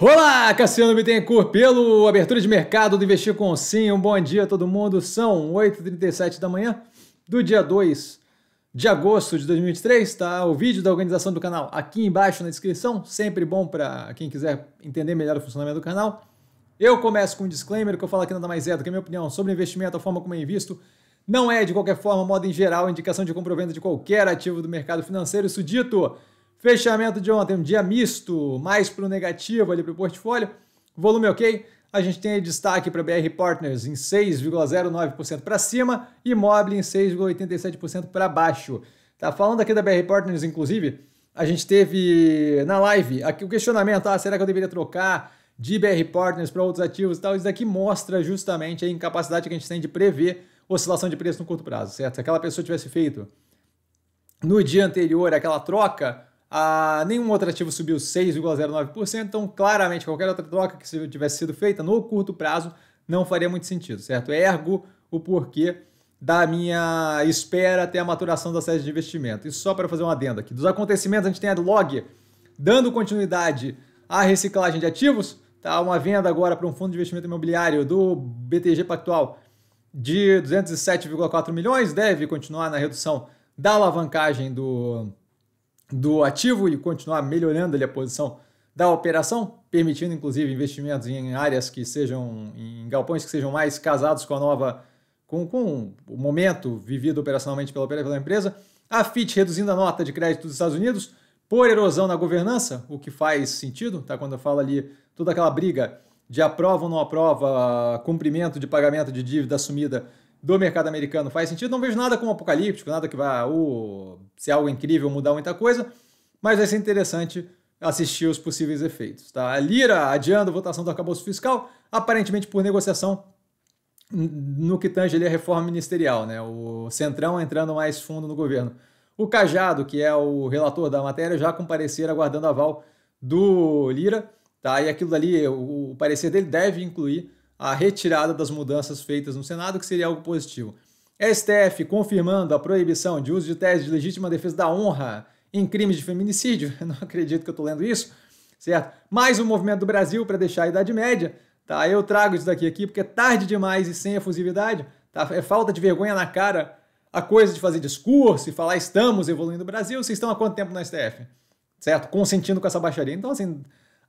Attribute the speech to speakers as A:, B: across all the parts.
A: Olá, Cassiano Bittencourt, pelo Abertura de Mercado do Investir com Sim. Um bom dia a todo mundo. São 8h37 da manhã do dia 2 de agosto de 2023. Tá o vídeo da organização do canal aqui embaixo na descrição. Sempre bom para quem quiser entender melhor o funcionamento do canal. Eu começo com um disclaimer que eu falo aqui nada mais é do que a minha opinião sobre investimento, a forma como eu é invisto. Não é, de qualquer forma, modo em geral, indicação de compra ou venda de qualquer ativo do mercado financeiro. Isso dito, Fechamento de ontem, um dia misto, mais para o negativo ali para o portfólio. Volume ok, a gente tem destaque para BR Partners em 6,09% para cima e Mobile em 6,87% para baixo. Tá falando aqui da BR Partners, inclusive, a gente teve na live aqui o questionamento: ah, será que eu deveria trocar de BR Partners para outros ativos e tal? Isso daqui mostra justamente a incapacidade que a gente tem de prever oscilação de preço no curto prazo, certo? Se aquela pessoa tivesse feito no dia anterior aquela troca, ah, nenhum outro ativo subiu 6,09%, então claramente qualquer outra troca que tivesse sido feita no curto prazo não faria muito sentido, certo? Ergo o porquê da minha espera até a maturação da série de investimento. E só para fazer uma adenda aqui, dos acontecimentos a gente tem a Log dando continuidade à reciclagem de ativos, tá? Uma venda agora para um fundo de investimento imobiliário do BTG Pactual de 207,4 milhões, deve continuar na redução da alavancagem do do ativo e continuar melhorando ali a posição da operação, permitindo inclusive investimentos em áreas que sejam, em galpões que sejam mais casados com a nova, com, com o momento vivido operacionalmente pela, pela empresa. A FIT reduzindo a nota de crédito dos Estados Unidos por erosão na governança, o que faz sentido, tá? Quando fala ali toda aquela briga de aprova ou não aprova cumprimento de pagamento de dívida assumida do mercado americano faz sentido. Não vejo nada como apocalíptico, nada que vá uh, ser algo incrível, mudar muita coisa, mas vai ser interessante assistir os possíveis efeitos. Tá? A Lira adiando a votação do arcabouço fiscal, aparentemente por negociação no que tange ali a reforma ministerial, né? o Centrão entrando mais fundo no governo. O Cajado, que é o relator da matéria, já comparecer aguardando aval do Lira, tá? e aquilo dali, o parecer dele deve incluir a retirada das mudanças feitas no Senado, que seria algo positivo. STF confirmando a proibição de uso de tese de legítima defesa da honra em crimes de feminicídio. Eu não acredito que eu estou lendo isso, certo? Mais um movimento do Brasil para deixar a Idade Média. Tá? Eu trago isso daqui aqui porque é tarde demais e sem efusividade. Tá? É falta de vergonha na cara a coisa de fazer discurso e falar estamos evoluindo o Brasil. Vocês estão há quanto tempo no STF? Certo? Consentindo com essa baixaria. Então, assim,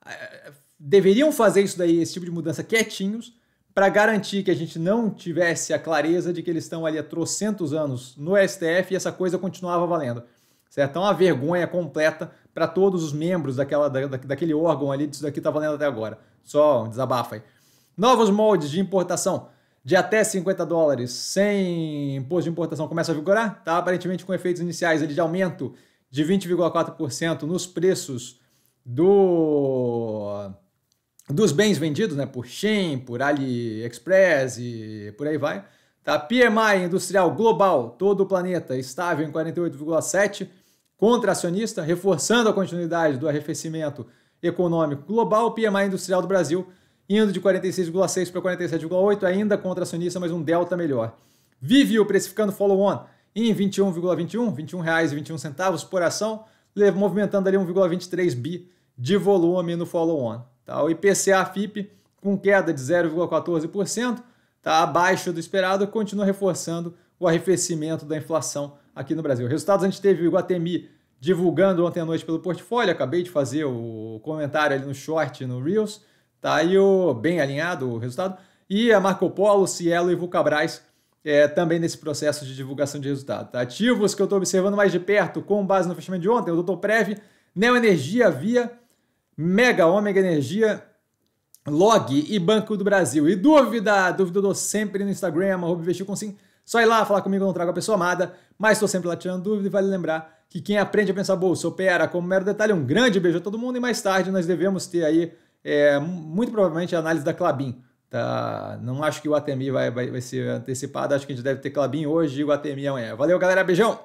A: é, deveriam fazer isso daí, esse tipo de mudança quietinhos para garantir que a gente não tivesse a clareza de que eles estão ali há trocentos anos no STF e essa coisa continuava valendo. Certo? Então, é uma vergonha completa para todos os membros daquela, da, daquele órgão ali, disso daqui está valendo até agora. Só um desabafo aí. Novos moldes de importação de até 50 dólares sem imposto de importação começa a vigorar, tá? aparentemente com efeitos iniciais de aumento de 20,4% nos preços do dos bens vendidos, né, por Shein, por AliExpress e por aí vai. Tá? PMI industrial global, todo o planeta, estável em 48,7, contra acionista, reforçando a continuidade do arrefecimento econômico global. PMI industrial do Brasil indo de 46,6 para 47,8, ainda contra acionista, mas um delta melhor. Vivio precificando follow-on em 21,21, R$ 21,21 por ação, movimentando ali 1,23 bi de volume no follow-on. Tá? O IPCA-FIP, com queda de 0,14%, está abaixo do esperado, continua reforçando o arrefecimento da inflação aqui no Brasil. Resultados, a gente teve o Iguatemi divulgando ontem à noite pelo portfólio, acabei de fazer o comentário ali no short, no Reels, tá aí o bem alinhado o resultado. E a Marco Polo, Cielo e Vulcabras é, também nesse processo de divulgação de resultado. Tá? Ativos que eu estou observando mais de perto com base no fechamento de ontem, o Doutor Prev, Neoenergia, Via, Mega, Ômega Energia, Log e Banco do Brasil. E dúvida, dúvida eu dou sempre no Instagram, arroba com sim. Só ir lá falar comigo, não trago a pessoa amada, mas estou sempre lá tirando dúvida e vale lembrar que quem aprende a pensar bolsa opera como mero detalhe. Um grande beijo a todo mundo e mais tarde nós devemos ter aí, é, muito provavelmente, a análise da Clabin. Tá? Não acho que o ATMI vai, vai, vai ser antecipado, acho que a gente deve ter Clabin hoje e o ATMI amanhã. Valeu, galera, beijão!